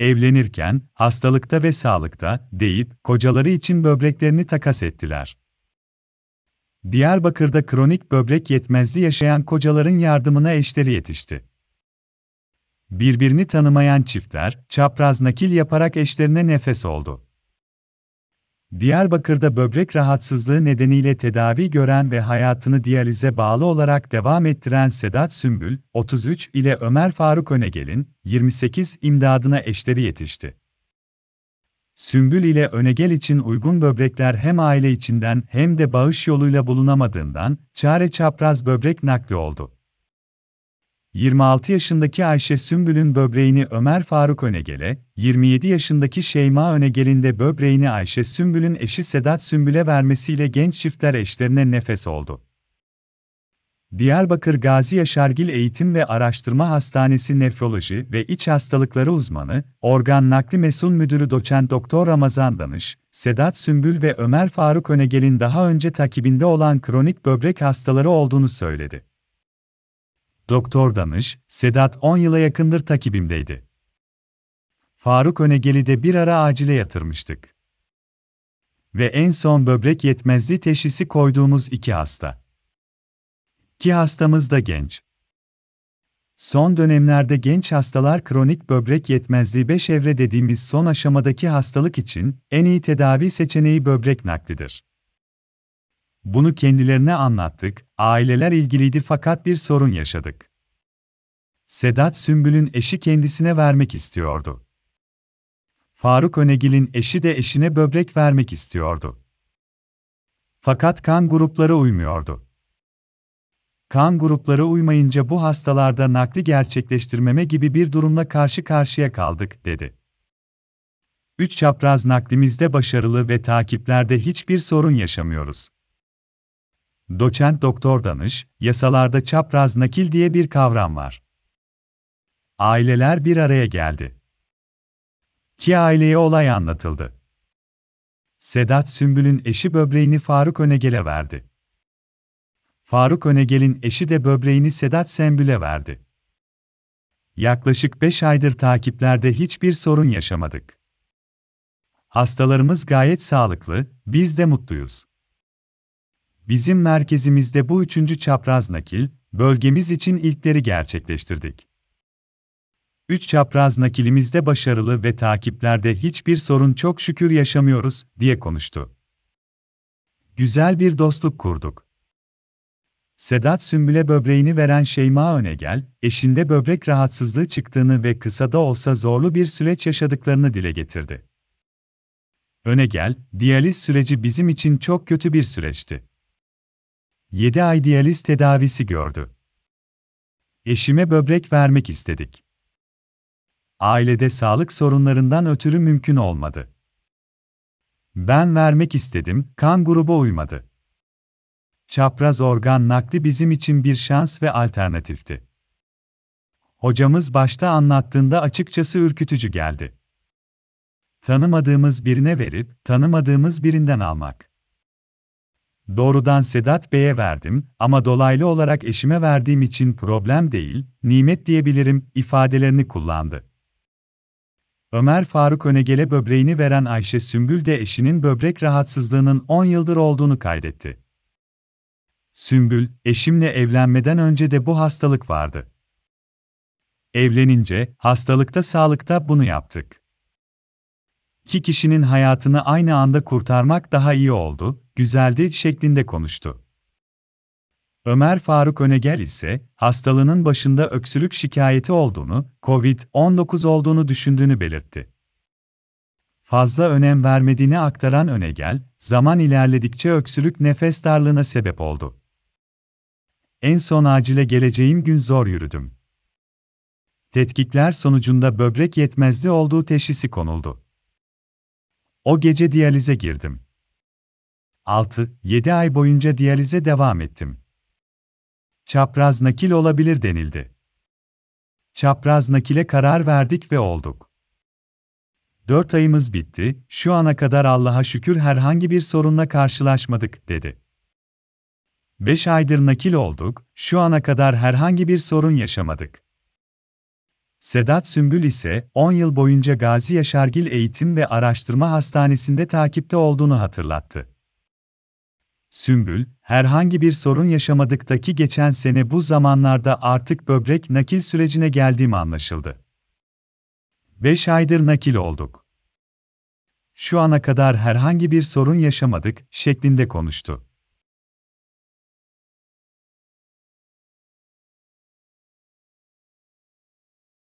evlenirken, hastalıkta ve sağlıkta, deyip, kocaları için böbreklerini takas ettiler. Diyarbakır'da kronik böbrek yetmezliği yaşayan kocaların yardımına eşleri yetişti. Birbirini tanımayan çiftler, çapraz nakil yaparak eşlerine nefes oldu. Diyarbakır'da böbrek rahatsızlığı nedeniyle tedavi gören ve hayatını diyalize bağlı olarak devam ettiren Sedat Sümbül, 33 ile Ömer Faruk Önegel'in 28 imdadına eşleri yetişti. Sümbül ile Önegel için uygun böbrekler hem aile içinden hem de bağış yoluyla bulunamadığından çare çapraz böbrek nakli oldu. 26 yaşındaki Ayşe Sümbül'ün böbreğini Ömer Faruk Önegele, 27 yaşındaki Şeyma Önegel'in de böbreğini Ayşe Sümbül'ün eşi Sedat Sümbül'e vermesiyle genç çiftler eşlerine nefes oldu. Diyarbakır Gazi Yaşargil Eğitim ve Araştırma Hastanesi Nefroloji ve İç Hastalıkları Uzmanı, Organ Nakli Mesul Müdürü Doçent Doktor Ramazan Danış, Sedat Sümbül ve Ömer Faruk Önegel'in daha önce takibinde olan kronik böbrek hastaları olduğunu söyledi. Doktor Damış, Sedat 10 yıla yakındır takibimdeydi. Faruk Önegeli de bir ara acile yatırmıştık. Ve en son böbrek yetmezliği teşhisi koyduğumuz iki hasta. Ki hastamız da genç. Son dönemlerde genç hastalar kronik böbrek yetmezliği 5 evre dediğimiz son aşamadaki hastalık için en iyi tedavi seçeneği böbrek naklidir. Bunu kendilerine anlattık, aileler ilgiliydi fakat bir sorun yaşadık. Sedat Sümbül'ün eşi kendisine vermek istiyordu. Faruk Önegil'in eşi de eşine böbrek vermek istiyordu. Fakat kan grupları uymuyordu. Kan grupları uymayınca bu hastalarda nakli gerçekleştirmeme gibi bir durumla karşı karşıya kaldık, dedi. Üç çapraz naklimizde başarılı ve takiplerde hiçbir sorun yaşamıyoruz. Doçent doktor danış, yasalarda çapraz nakil diye bir kavram var. Aileler bir araya geldi. Ki aileye olay anlatıldı. Sedat Sümbül'ün eşi böbreğini Faruk Önegel'e verdi. Faruk Önegel'in eşi de böbreğini Sedat Sembül'e verdi. Yaklaşık 5 aydır takiplerde hiçbir sorun yaşamadık. Hastalarımız gayet sağlıklı, biz de mutluyuz. Bizim merkezimizde bu üçüncü çapraz nakil, bölgemiz için ilkleri gerçekleştirdik. Üç çapraz nakilimizde başarılı ve takiplerde hiçbir sorun çok şükür yaşamıyoruz, diye konuştu. Güzel bir dostluk kurduk. Sedat Sümbül'e böbreğini veren Şeyma Önegel, eşinde böbrek rahatsızlığı çıktığını ve kısa da olsa zorlu bir süreç yaşadıklarını dile getirdi. Önegel, diyaliz süreci bizim için çok kötü bir süreçti. 7 ay diyaliz tedavisi gördü. Eşime böbrek vermek istedik. Ailede sağlık sorunlarından ötürü mümkün olmadı. Ben vermek istedim, kan gruba uymadı. Çapraz organ nakli bizim için bir şans ve alternatifti. Hocamız başta anlattığında açıkçası ürkütücü geldi. Tanımadığımız birine verip tanımadığımız birinden almak. Doğrudan Sedat Bey'e verdim ama dolaylı olarak eşime verdiğim için problem değil, nimet diyebilirim ifadelerini kullandı. Ömer Faruk Önegele böbreğini veren Ayşe Sümbül de eşinin böbrek rahatsızlığının 10 yıldır olduğunu kaydetti. Sümbül, eşimle evlenmeden önce de bu hastalık vardı. Evlenince, hastalıkta sağlıkta bunu yaptık. İki kişinin hayatını aynı anda kurtarmak daha iyi oldu, güzeldi şeklinde konuştu. Ömer Faruk Önegel ise, hastalığının başında öksürük şikayeti olduğunu, COVID-19 olduğunu düşündüğünü belirtti. Fazla önem vermediğini aktaran Önegel, zaman ilerledikçe öksürük nefes darlığına sebep oldu. En son acile geleceğim gün zor yürüdüm. Tetkikler sonucunda böbrek yetmezliği olduğu teşhisi konuldu. O gece diyalize girdim. 6-7 ay boyunca diyalize devam ettim. Çapraz nakil olabilir denildi. Çapraz nakile karar verdik ve olduk. 4 ayımız bitti, şu ana kadar Allah'a şükür herhangi bir sorunla karşılaşmadık, dedi. 5 aydır nakil olduk, şu ana kadar herhangi bir sorun yaşamadık. Sedat Sümbül ise 10 yıl boyunca Gazi Yaşargil Eğitim ve Araştırma Hastanesi'nde takipte olduğunu hatırlattı. Sümbül, herhangi bir sorun yaşamadıktaki geçen sene bu zamanlarda artık böbrek nakil sürecine geldiğim anlaşıldı. 5 aydır nakil olduk. Şu ana kadar herhangi bir sorun yaşamadık şeklinde konuştu.